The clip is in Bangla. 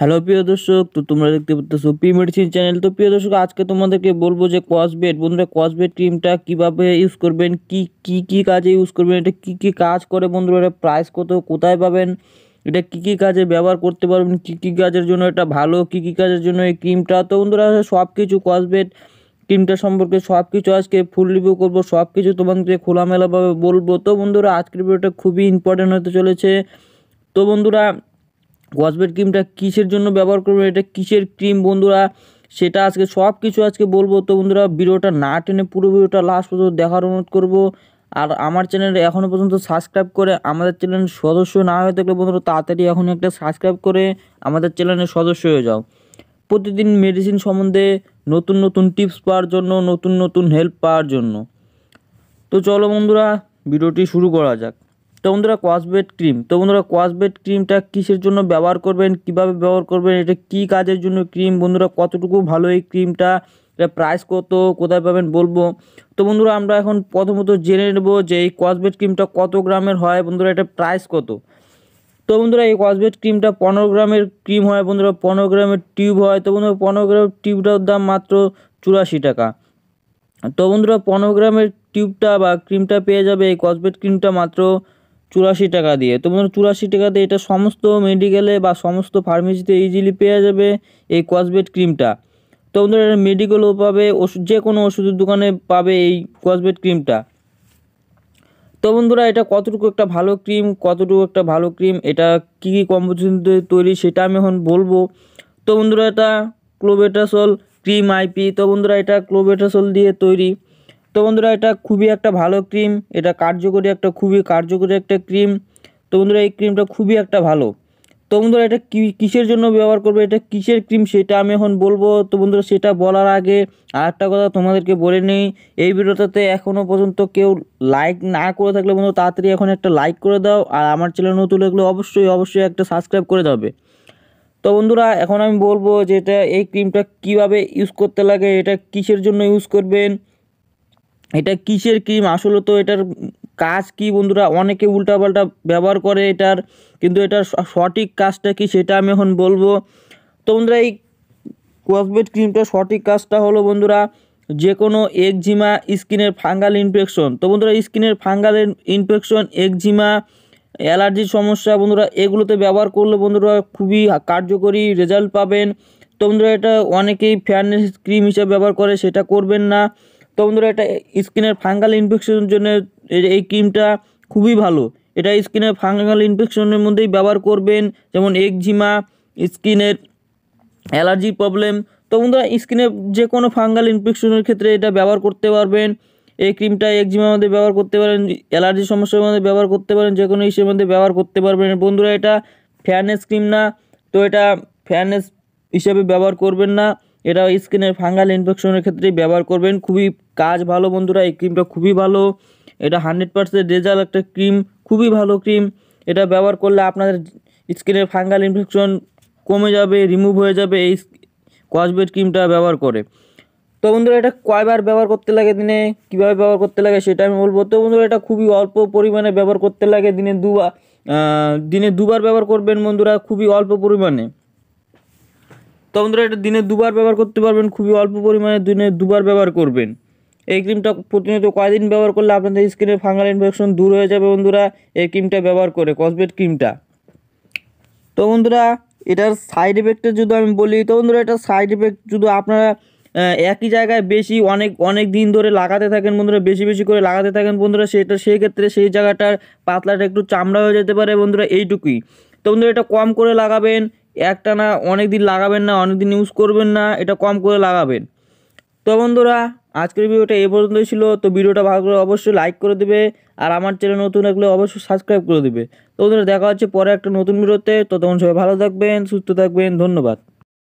হ্যালো প্রিয় দর্শক তো তোমরা দেখতে পাচ্ছো পি মেডিসিন চ্যানেল তো প্রিয় দর্শক আজকে তোমাদেরকে বলবো যে কসবেট বন্ধুরা কসবেট ক্রিমটা কিভাবে ইউজ করবেন কি কি কি কাজে ইউজ করবেন এটা কি কি কাজ করে বন্ধুরা এটা প্রাইস কত কোথায় পাবেন এটা কি কি কাজে ব্যবহার করতে পারবেন কি কি কাজের জন্য এটা ভালো কি কি কাজের জন্য এই ক্রিমটা তো বন্ধুরা সব কিছু কসবেট ক্রিমটা সম্পর্কে সব কিছু আজকে ফুল রিভিউ করবো সব কিছু তোমাকে খোলামেলাভাবে বলবো তো বন্ধুরা আজকের ভিডিওটা খুবই ইম্পর্টেন্ট হতে চলেছে তো বন্ধুরা গসবেট ক্রিমটা কিসের জন্য ব্যবহার করবেন এটা কিসের ক্রিম বন্ধুরা সেটা আজকে সব কিছু আজকে বলবো তো বন্ধুরা ভিডিওটা না টেনে পুরো ভিডিওটা লাস্ট পর্যন্ত দেখার অনুরোধ করবো আর আমার চ্যানেলে এখনও পর্যন্ত সাবস্ক্রাইব করে আমাদের চ্যানেল সদস্য না হয়ে থাকলে বন্ধুরা তাড়াতাড়ি এখন একটা সাবস্ক্রাইব করে আমাদের চ্যানেলের সদস্য হয়ে যাও প্রতিদিন মেডিসিন সম্বন্ধে নতুন নতুন টিপস পাওয়ার জন্য নতুন নতুন হেল্প পাওয়ার জন্য তো চলো বন্ধুরা ভিডিওটি শুরু করা যাক তো বন্ধুরা কোয়াসবেড ক্রিম তো বন্ধুরা কোয়াসবেড ক্রিমটা কিসের জন্য ব্যবহার করবেন কিভাবে ব্যবহার করবেন এটা কি কাজের জন্য ক্রিম বন্ধুরা কতটুকু ভালো এই ক্রিমটা এটা প্রাইস কত কোথায় পাবেন বলবো তো বন্ধুরা আমরা এখন প্রথমত জেনে নেবো যে এই কোয়াসবেড ক্রিমটা কত গ্রামের হয় বন্ধুরা এটা প্রাইস কত তো বন্ধুরা এই কসবেট ক্রিমটা পনেরো গ্রামের ক্রিম হয় বন্ধুরা পনেরো গ্রামের টিউব হয় তো বন্ধুরা পনেরো গ্রামের টিউবটার দাম মাত্র চুরাশি টাকা তো বন্ধুরা পনেরো গ্রামের টিউবটা বা ক্রিমটা পেয়ে যাবে এই কসবেট ক্রিমটা মাত্র চুরাশি টাকা দিয়ে তো বন্ধুরা চুরাশি টাকাতে এটা সমস্ত মেডিকেলে বা সমস্ত ফার্মেসিতে ইজিলি পেয়ে যাবে এই কসবেট ক্রিমটা তো বন্ধুরা এটা মেডিকেলও পাবে ওষুধ যে কোনো ওষুধের দোকানে পাবে এই কসবেট ক্রিমটা তো বন্ধুরা এটা কতটুকু একটা ভালো ক্রিম কতটুকু একটা ভালো ক্রিম এটা কী কী কম্পোজিশন তৈরি সেটা আমি এখন বলবো তো বন্ধুরা এটা ক্লোবেটাসল ক্রিম আইপি তো বন্ধুরা এটা ক্লোবেটাসল দিয়ে তৈরি তো বন্ধুরা এটা খুবই একটা ভালো ক্রিম এটা কার্যকরী একটা খুবই কার্যকরী একটা ক্রিম তো বন্ধুরা এই ক্রিমটা খুবই একটা ভালো তো বন্ধুরা এটা কিসের জন্য ব্যবহার করবে এটা কিসের ক্রিম সেটা আমি এখন বলবো তো বন্ধুরা সেটা বলার আগে আর একটা কথা তোমাদেরকে বলে নেই এই ভিডিওটাতে এখনও পর্যন্ত কেউ লাইক না করে থাকলে বন্ধু তাড়াতাড়ি এখন একটা লাইক করে দাও আর আমার ছেলে নতুন এগুলো অবশ্যই অবশ্যই একটা সাবস্ক্রাইব করে দেবে তো বন্ধুরা এখন আমি বলবো যে এটা এই ক্রিমটা কিভাবে ইউজ করতে লাগে এটা কিসের জন্য ইউজ করবেন এটা কিসের ক্রিম আসলে তো এটার কাজ কি বন্ধুরা অনেকে উল্টাপাল্টা ব্যবহার করে এটার কিন্তু এটার সঠিক কাজটা কি সেটা আমি এখন বলবো তো বন্ধুরা এই কোয়াসবেট ক্রিমটার সঠিক কাজটা হলো বন্ধুরা যে কোনো একজিমা স্কিনের ফাঙ্গাল ইনফেকশন তো বন্ধুরা স্কিনের ফাঙ্গাল ইনফেকশন একজিমা অ্যালার্জির সমস্যা বন্ধুরা এগুলোতে ব্যবহার করলে বন্ধুরা খুবই কার্যকরী রেজাল্ট পাবেন তো বন্ধুরা এটা অনেকেই ফেয়ারনেস ক্রিম হিসাবে ব্যবহার করে সেটা করবেন না তো বন্ধুরা এটা স্কিনের ফাঙ্গাল ইনফেকশনের জন্য এই ক্রিমটা খুবই ভালো এটা স্কিনের ফাঙ্গাল ইনফেকশনের মধ্যেই ব্যবহার করবেন যেমন একঝিমা স্কিনের অ্যালার্জি প্রবলেম তো বন্ধুরা স্কিনে যে কোনো ফাঙ্গাল ইনফেকশনের ক্ষেত্রে এটা ব্যবহার করতে পারবেন এই ক্রিমটা একজিমার মধ্যে ব্যবহার করতে পারেন অ্যালার্জি সমস্যার মধ্যে ব্যবহার করতে পারেন যে কোনো ইস্যুর মধ্যে ব্যবহার করতে পারবেন বন্ধুরা এটা ফ্যানেস ক্রিম না তো এটা ফ্যানেস হিসেবে ব্যবহার করবেন না এটাও স্কিনের ফাঙ্গাল ইনফেকশনের ক্ষেত্রে ব্যবহার করবেন খুবই কাজ ভালো বন্ধুরা এই ক্রিমটা খুবই ভালো এটা হান্ড্রেড পার্সেন্ট রেজাল্ট একটা ক্রিম খুবই ভালো ক্রিম এটা ব্যবহার করলে আপনাদের স্কিনের ফাঙ্গাল ইনফেকশন কমে যাবে রিমুভ হয়ে যাবে এই কসবেট ক্রিমটা ব্যবহার করে তো বন্ধুরা এটা কয়বার ব্যবহার করতে লাগে দিনে কীভাবে ব্যবহার করতে লাগে সেটা আমি বলবো তো বন্ধুরা এটা খুবই অল্প পরিমাণে ব্যবহার করতে লাগে দিনে দুবার দিনে দুবার ব্যবহার করবেন বন্ধুরা খুবই অল্প পরিমাণে তো বন্ধুরা এটা দিনে দুবার ব্যবহার করতে পারবেন খুবই অল্প পরিমাণে দিনে দুবার ব্যবহার করবেন এই ক্রিমটা প্রতিনিয়ত কয়দিন ব্যবহার করলে আপনাদের স্কিনে ফাঙ্গাল ইনফেকশন দূর হয়ে যাবে বন্ধুরা এই ক্রিমটা ব্যবহার করে কসবেট ক্রিমটা তো বন্ধুরা এটার সাইড এফেক্টের যদি আমি বলি তো বন্ধুরা এটা সাইড এফেক্ট যদি আপনারা একই জায়গায় বেশি অনেক অনেক দিন ধরে লাগাতে থাকেন বন্ধুরা বেশি বেশি করে লাগাতে থাকেন বন্ধুরা সেটা সেই ক্ষেত্রে সেই জায়গাটার পাতলাটা একটু চামড়া হয়ে যেতে পারে বন্ধুরা এইটুকুই তো বন্ধুরা এটা কম করে লাগাবেন একটা না অনেক দিন লাগাবেন না অনেক দিন ইউজ করবেন না এটা কম করে লাগাবেন তো বন্ধুরা আজকের ভিডিওটা এ পর্যন্তই ছিল তো ভিডিওটা ভালো করে অবশ্যই লাইক করে দেবে আর আমার চ্যানেল নতুন থাকলে অবশ্যই সাবস্ক্রাইব করে দেবে তো বন্ধুরা দেখা হচ্ছে পরে একটা নতুন ভিডিওতে তো তখন সবাই ভালো থাকবেন সুস্থ থাকবেন ধন্যবাদ